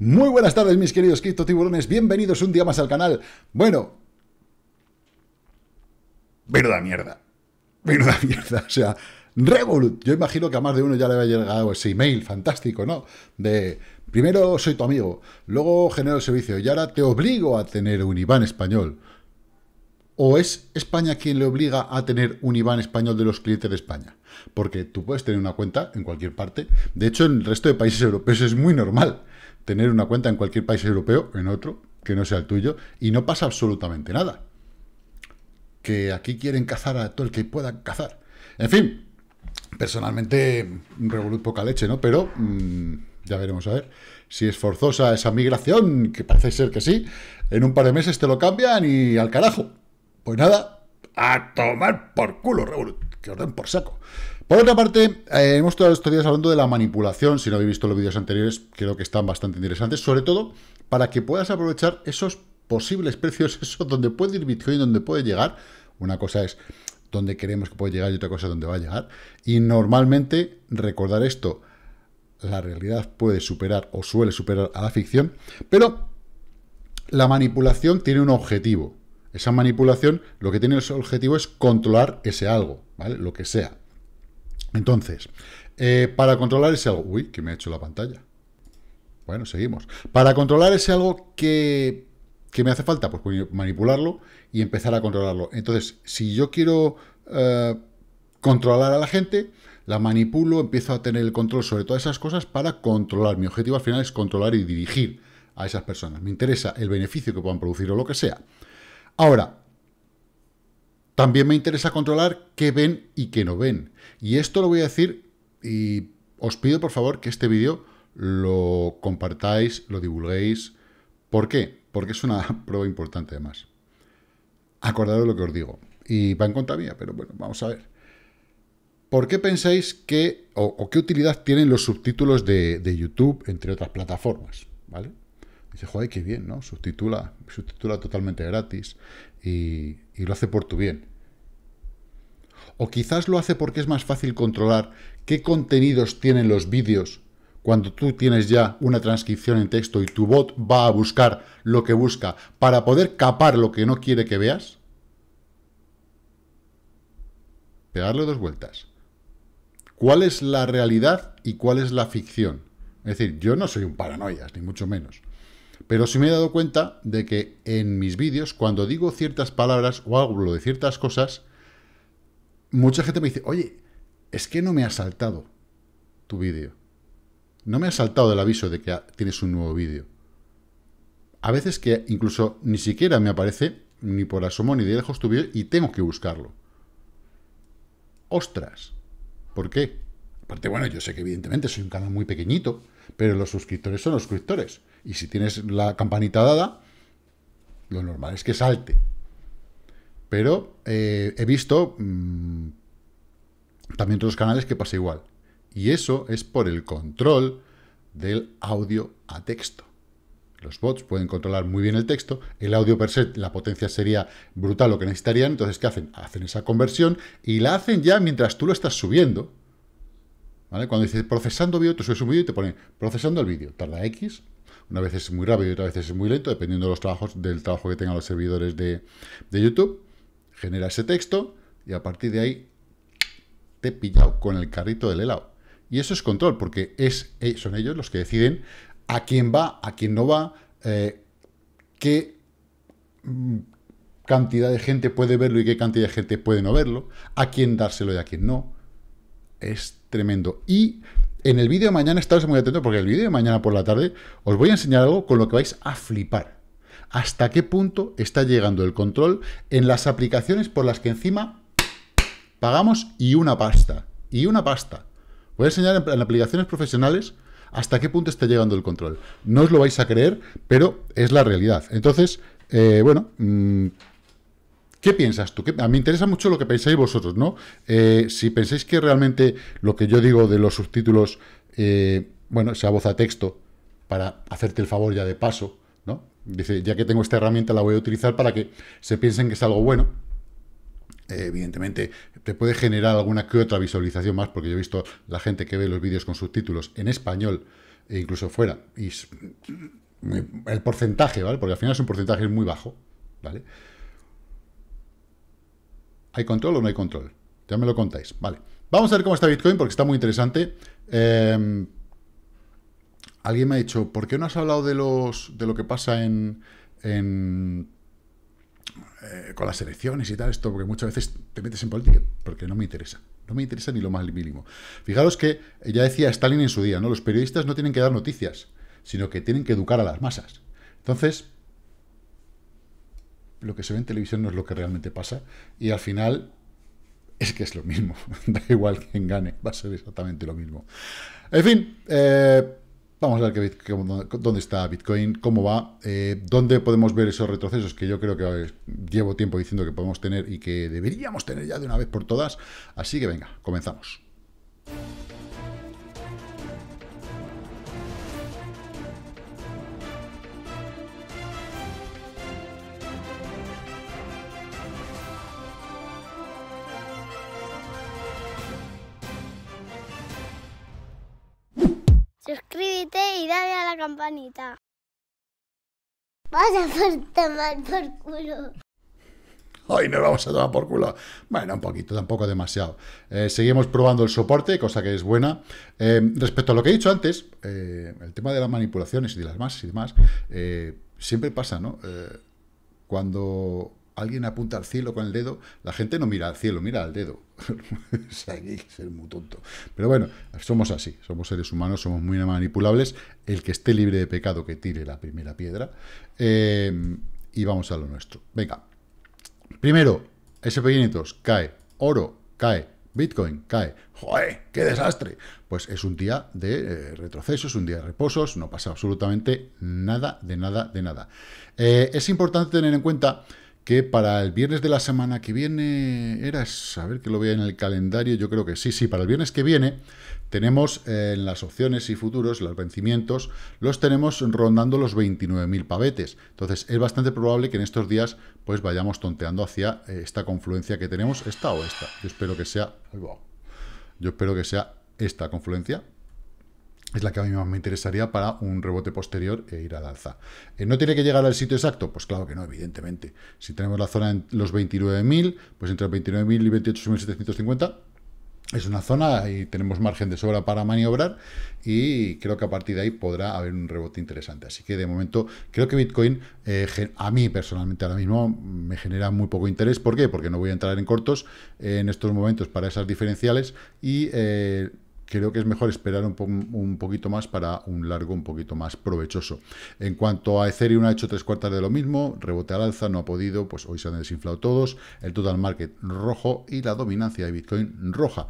Muy buenas tardes, mis queridos cripto tiburones. Bienvenidos un día más al canal. Bueno, verdad mierda. Verdad mierda. O sea, Revolut. Yo imagino que a más de uno ya le había llegado ese email fantástico, ¿no? De primero soy tu amigo, luego genero servicio y ahora te obligo a tener un IBAN español. ¿O es España quien le obliga a tener un IBAN español de los clientes de España? Porque tú puedes tener una cuenta en cualquier parte. De hecho, en el resto de países europeos es muy normal tener una cuenta en cualquier país europeo, en otro, que no sea el tuyo, y no pasa absolutamente nada. Que aquí quieren cazar a todo el que pueda cazar. En fin, personalmente, Revolut poca leche, ¿no? Pero mm, ya veremos a ver si es forzosa esa migración, que parece ser que sí. En un par de meses te lo cambian y al carajo. Pues nada, a tomar por culo, Revolut. Que orden por saco. Por otra parte, eh, hemos estado estos días hablando de la manipulación. Si no habéis visto los vídeos anteriores, creo que están bastante interesantes, sobre todo para que puedas aprovechar esos posibles precios, eso donde puede ir Bitcoin, donde puede llegar. Una cosa es donde queremos que puede llegar y otra cosa es donde va a llegar. Y normalmente, recordar esto, la realidad puede superar o suele superar a la ficción, pero la manipulación tiene un objetivo. Esa manipulación lo que tiene ese objetivo es controlar ese algo, ¿vale? Lo que sea. Entonces, eh, para controlar ese algo... Uy, que me ha hecho la pantalla. Bueno, seguimos. Para controlar ese algo que, me hace falta, pues manipularlo y empezar a controlarlo. Entonces, si yo quiero eh, controlar a la gente, la manipulo, empiezo a tener el control sobre todas esas cosas para controlar. Mi objetivo al final es controlar y dirigir a esas personas. Me interesa el beneficio que puedan producir o lo que sea. Ahora, también me interesa controlar qué ven y qué no ven. Y esto lo voy a decir y os pido por favor que este vídeo lo compartáis, lo divulguéis. ¿Por qué? Porque es una prueba importante además. Acordaros lo que os digo. Y va en contra mía, pero bueno, vamos a ver. ¿Por qué pensáis que, o, qué utilidad tienen los subtítulos de, YouTube, entre otras plataformas? ¿Vale? Dice, joder, qué bien, ¿no? Subtitula, subtitula totalmente gratis y, lo hace por tu bien. O quizás lo hace porque es más fácil controlar qué contenidos tienen los vídeos cuando tú tienes ya una transcripción en texto y tu bot va a buscar lo que busca para poder capar lo que no quiere que veas? Pegarle dos vueltas. ¿Cuál es la realidad y cuál es la ficción? Es decir, yo no soy un paranoia ni mucho menos. Pero sí me he dado cuenta de que en mis vídeos, cuando digo ciertas palabras o hablo de ciertas cosas, mucha gente me dice, oye, es que no me ha saltado tu vídeo. No me ha saltado el aviso de que tienes un nuevo vídeo. A veces que incluso ni siquiera me aparece ni por asomo ni de lejos tu vídeo y tengo que buscarlo. ¡Ostras! ¿Por qué? Aparte, bueno, yo sé que evidentemente soy un canal muy pequeñito, pero los suscriptores son los suscriptores. Y si tienes la campanita dada, lo normal es que salte. Pero eh, he visto mm, también otros canales que pasa igual. Y eso es por el control del audio a texto. Los bots pueden controlar muy bien el texto, el audio per se, la potencia sería brutal lo que necesitarían, entonces ¿qué hacen? Hacen esa conversión y la hacen ya mientras tú lo estás subiendo. Cuando dices procesando vídeo, tú subes un vídeo y te pone procesando el vídeo. Tarda X, una vez es muy rápido y otra vez es muy lento, dependiendo los trabajos, del trabajo que tengan los servidores de, YouTube. Genera ese texto y a partir de ahí te he pillado con el carrito del helado. Y eso es control, porque es, eh, son ellos los que deciden a quién va, a quién no va, eh, qué mm, cantidad de gente puede verlo y qué cantidad de gente puede no verlo, a quién dárselo y a quién no es tremendo. Y en el vídeo de mañana, estaros muy atentos porque el vídeo de mañana por la tarde os voy a enseñar algo con lo que vais a flipar. Hasta qué punto está llegando el control en las aplicaciones por las que encima pagamos y una pasta. Y una pasta. Voy a enseñar en, aplicaciones profesionales hasta qué punto está llegando el control. No os lo vais a creer, pero es la realidad. Entonces, eh, bueno, mm, ¿Qué piensas tú? a me interesa mucho lo que pensáis vosotros, ¿no? Eh, si pensáis que realmente lo que yo digo de los subtítulos, eh, bueno, sea voz a texto, para hacerte el favor ya de paso, ¿no? Dice, ya que tengo esta herramienta la voy a utilizar para que se piensen que es algo bueno. Eh, evidentemente, te puede generar alguna que otra visualización más, porque yo he visto la gente que ve los vídeos con subtítulos en español e incluso fuera, y el porcentaje, ¿vale? Porque al final es un porcentaje muy bajo, ¿vale? ¿Hay control o no hay control? Ya me lo contáis. Vale. Vamos a ver cómo está Bitcoin porque está muy interesante. Em, alguien me ha dicho, ¿por qué no has hablado de, los, de lo que pasa en, en eh, con las elecciones y tal, esto, porque muchas veces te metes en política, porque no me interesa. No me interesa ni lo más mínimo. Fijaros que ya decía Stalin en su día, ¿no? Los periodistas no tienen que dar noticias, sino que tienen que educar a las masas. Entonces, lo que se ve en televisión no es lo que realmente pasa y al final es que es lo mismo, da igual quien gane, va a ser exactamente lo mismo. En fin, eh, vamos a ver dónde está Bitcoin, cómo va, eh, dónde podemos ver esos retrocesos que yo creo que eh, llevo tiempo diciendo que podemos tener y que deberíamos tener ya de una vez por todas. Así que venga, comenzamos. campanita. Vas a tomar por culo. Hoy no vamos a tomar por culo. Bueno, un poquito, tampoco demasiado. Eh, seguimos probando el soporte, cosa que es buena. Eh, respecto a lo que he dicho antes, eh, el tema de las manipulaciones y de las masas y demás, siempre pasa, ¿no? cuando alguien apunta al cielo con el dedo, la gente no mira al cielo, mira al dedo. Pero bueno, somos así, somos seres humanos, somos muy manipulables. El que esté libre de pecado, que tire la primera piedra. Eh, y vamos a lo nuestro. Venga. Primero, SP500 cae, oro cae, Bitcoin cae. ¡Joder! ¡Qué desastre! Pues es un día de eh, retrocesos, un día de reposos, no pasa absolutamente nada, de nada, de nada. Eh, es importante tener en cuenta que para el viernes de la semana que viene, era, a ver que lo veía en el calendario, yo creo que sí, sí, para el viernes que viene tenemos eh, en las opciones y futuros, los vencimientos, los tenemos rondando los 29.000 pavetes. Entonces, es bastante probable que en estos días pues vayamos tonteando hacia eh, esta confluencia que tenemos, esta o esta. Yo espero que sea, yo espero que sea esta confluencia, es la que a mí más me interesaría para un rebote posterior e ir al alza. Eh, ¿No tiene que llegar al sitio exacto? Pues claro que no, evidentemente. Si tenemos la zona en los 29.000, pues entre 29.000 y 28.750 es una zona y tenemos margen de sobra para maniobrar y creo que a partir de ahí podrá haber un rebote interesante. Así que de momento creo que Bitcoin eh, a mí personalmente ahora mismo me genera muy poco interés. ¿Por qué? Porque no voy a entrar en cortos en estos momentos para esas diferenciales y... Eh, creo que es mejor esperar un, poquito más para un largo un poquito más provechoso. En cuanto a Ethereum ha hecho tres cuartas de lo mismo, rebote al alza, no ha podido, pues hoy se han desinflado todos, el total market rojo y la dominancia de Bitcoin roja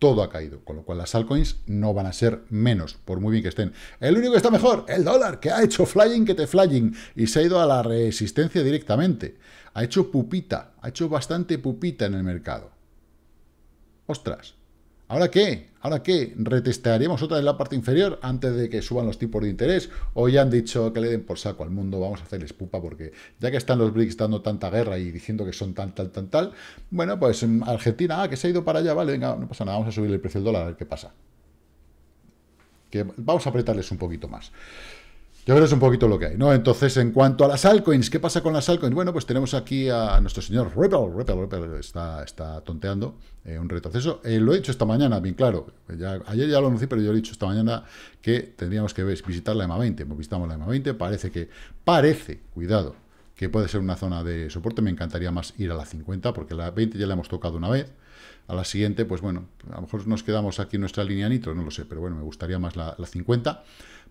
todo ha caído, con lo cual las altcoins no van a ser menos, por muy bien que estén. El único que está mejor, el dólar, que ha hecho flying que te flying y se ha ido a la resistencia directamente. Ha hecho pupita, ha hecho bastante pupita en el mercado. Ostras, ¿Ahora qué? ¿Ahora qué? ¿Retestearíamos otra en la parte inferior antes de que suban los tipos de interés? ¿O ya han dicho que le den por saco al mundo? Vamos a hacerles pupa porque ya que están los BRICS dando tanta guerra y diciendo que son tal, tal, tal, tal, bueno, pues mm, Argentina, ah, que se ha ido para allá, vale, venga, no pasa nada, vamos a subir el precio del dólar a ver qué pasa. Que vamos a apretarles un poquito más es un poquito lo que hay, ¿no? Entonces, en cuanto a las altcoins, ¿qué pasa con las altcoins? Bueno, pues tenemos aquí a nuestro señor Ripple, Ripple, Ripple está, está tonteando eh, un retroceso. Eh, lo he hecho esta mañana, bien claro, ya, ayer ya lo anuncié, pero yo he dicho esta mañana que tendríamos que visitar la EMA 20. Pues visitamos la EMA 20, parece que, parece, cuidado, que puede ser una zona de soporte, me encantaría más ir a la 50, porque la 20 ya la hemos tocado una vez, a la siguiente, pues bueno, a lo mejor nos quedamos aquí en nuestra línea nitro, no lo sé, pero bueno, me gustaría más la, la 50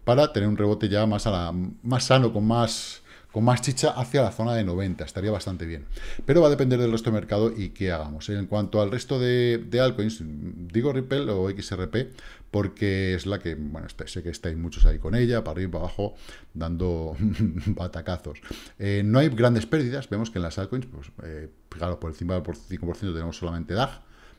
para tener un rebote ya más, a más sano, con más, con más chicha hacia la zona de 90. Estaría bastante bien. Pero va a depender del resto del mercado y qué hagamos. En cuanto al resto de, de altcoins, digo Ripple o XRP porque es la que, bueno, este, sé que estáis muchos ahí con ella, para arriba, para abajo, dando batacazos. Eh, no hay grandes pérdidas. Vemos que en las altcoins, pues, eh, claro, por encima del 5% tenemos solamente DAG,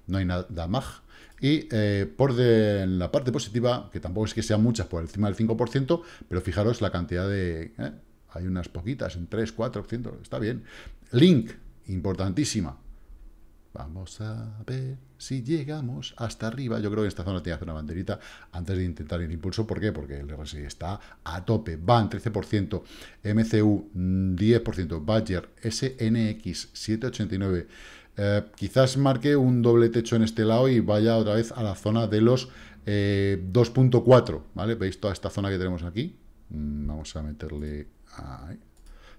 no hay nada más. Y eh, por la parte positiva, que tampoco es que sean muchas por encima del 5%, pero fijaros la cantidad de... ¿eh? Hay unas poquitas, en 3, 4%, 100, está bien. Link, importantísima. Vamos a ver si llegamos hasta arriba. Yo creo que esta zona tiene que hacer una banderita antes de intentar el impulso. ¿Por qué? Porque el RSI está a tope. BAN 13%, MCU 10%, Badger, SNX 789%, eh, quizás marque un doble techo en este lado y vaya otra vez a la zona de los 2.4, eh, ¿vale? ¿Veis toda esta zona que tenemos aquí? Mm, vamos a meterle... Ahí,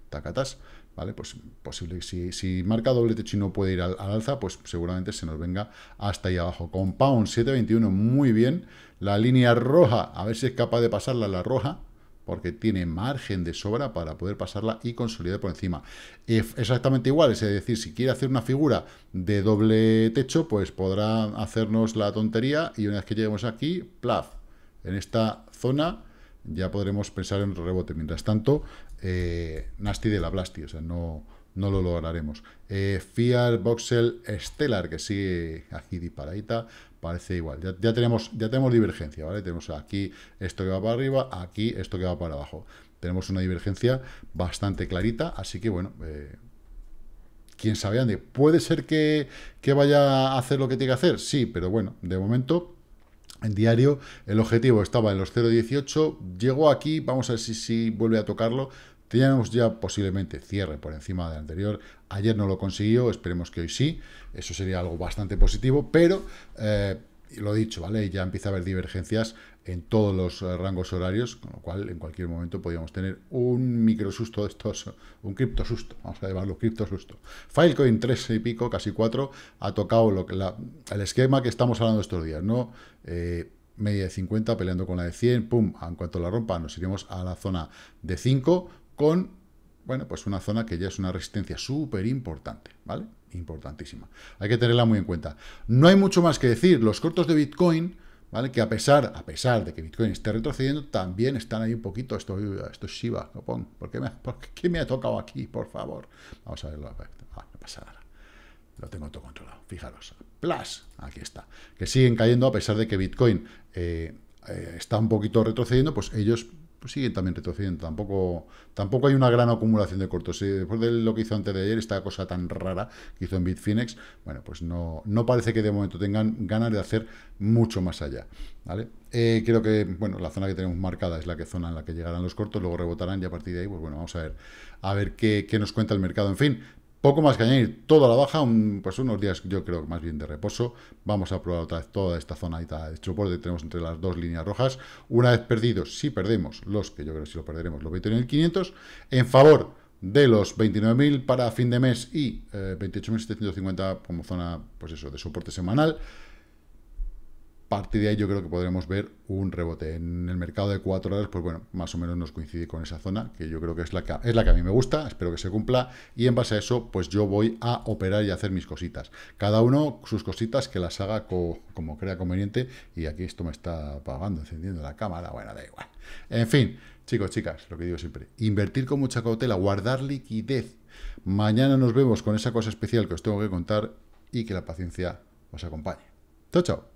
tacatas, ¿vale? Pues posible si, marca doble techo y no puede ir al, alza, pues seguramente se nos venga hasta ahí abajo. Compound 721, muy bien. La línea roja, a ver si es capaz de pasarla a la roja, porque tiene margen de sobra para poder pasarla y consolidar por encima. exactamente igual, es decir, si quiere hacer una figura de doble techo, pues podrá hacernos la tontería y una vez que lleguemos aquí, plaf, en esta zona ya podremos pensar en rebote. Mientras tanto, eh, Nasty de la Blasti, o sea, no, no lo lograremos. Eh, Fiat Voxel Stellar, que sigue aquí disparadita parece igual. Ya, tenemos, ya tenemos divergencia, ¿vale? Tenemos aquí esto que va para arriba, aquí esto que va para abajo. Tenemos una divergencia bastante clarita, así que bueno, eh, quién sabe Andy, ¿Puede ser que, que vaya a hacer lo que tiene que hacer? Sí, pero bueno, de momento en diario. El objetivo estaba en los 0.18, llegó aquí, vamos a ver si, si, vuelve a tocarlo. Teníamos ya posiblemente cierre por encima del anterior. Ayer no lo consiguió, esperemos que hoy sí. Eso sería algo bastante positivo, pero lo eh, lo dicho, ¿vale? Ya empieza a haber divergencias en todos los eh, rangos horarios, con lo cual en cualquier momento podríamos tener un micro susto de estos, un cripto susto, vamos a llamarlo cripto susto. Filecoin 3 y pico, casi 4, ha tocado lo el esquema que estamos hablando estos días, ¿no? Eh, media de 50 peleando con la de 100, pum, en cuanto la rompa nos iremos a la zona de 5, bueno, pues una zona que ya es una resistencia súper importante, ¿vale? Importantísima. Hay que tenerla muy en cuenta. No hay mucho más que decir. Los cortos de Bitcoin, ¿vale? Que a pesar, a pesar de que Bitcoin esté retrocediendo, también están ahí un poquito. Esto, esto es Shiba, Copón. ¿Por qué, me, ha tocado aquí, por favor? Vamos a verlo. Ah, no pasa nada. Lo tengo todo controlado. Fijaros. Plus, aquí está. Que siguen cayendo a pesar de que Bitcoin eh, eh, está un poquito retrocediendo, pues ellos pues siguen también retrocediendo. Tampoco, tampoco hay una gran acumulación de cortos. Eh, después de lo que hizo antes de ayer, esta cosa tan rara que hizo en Bitfinex, bueno, pues no, no parece que de momento tengan ganas de hacer mucho más allá. ¿vale? Eh, creo que, bueno, la zona que tenemos marcada es la que zona en la que llegarán los cortos, luego rebotarán y a partir de ahí, pues bueno, vamos a ver, a ver qué, qué nos cuenta el mercado. En fin, poco más que añadir, toda la baja, pues unos días yo creo más bien de reposo. Vamos a probar otra vez toda esta zona de soporte que tenemos entre las dos líneas rojas. Una vez perdidos, si perdemos los que yo creo que si lo perderemos, los 29.500, en favor de los 29.000 para fin de mes y 28.750 eh, como zona pues eso, de soporte semanal partir de ahí yo creo que podremos ver un rebote. En el mercado de 4 horas, pues bueno, más o menos nos coincide con esa zona, que yo creo que es la que, es la a mí me gusta, espero que se cumpla, y en base a eso, pues yo voy a operar y hacer mis cositas. Cada uno sus cositas que las haga como crea conveniente, y aquí esto me está apagando, encendiendo la cámara, bueno, da igual. En fin, chicos, chicas, lo que digo siempre, invertir con mucha cautela, guardar liquidez. Mañana nos vemos con esa cosa especial que os tengo que contar y que la paciencia os acompañe. Chao, chao.